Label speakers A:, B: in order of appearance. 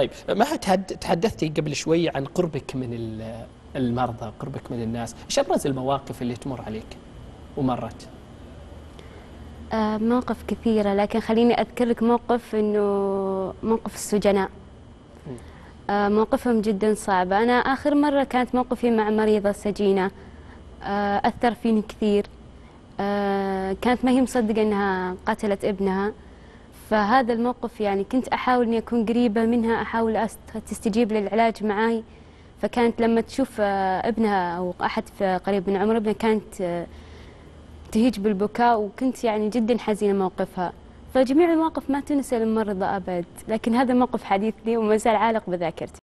A: طيب ما تحدثتي قبل شوي عن قربك من المرضى قربك من الناس ايش ابرز المواقف اللي تمر عليك ومرت
B: آه، مواقف كثيرة لكن خليني أذكر لك موقف إنه موقف السجناء آه، موقفهم جدا صعب أنا آخر مرة كانت موقفي مع مريضة سجينة آه، أثر فيني كثير كانت ما هي مصدقة أنها قتلت ابنها فهذا الموقف يعني كنت أحاول أني أكون قريبة منها أحاول تستجيب للعلاج معاي فكانت لما تشوف آه، ابنها أو أحد قريب من عمر ابنها كانت آه، تهيج بالبكاء وكنت يعني جدا حزينة موقفها فجميع المواقف ما تنسى للمرضى أبد لكن هذا موقف حديث لي وما زال عالق بذاكرتي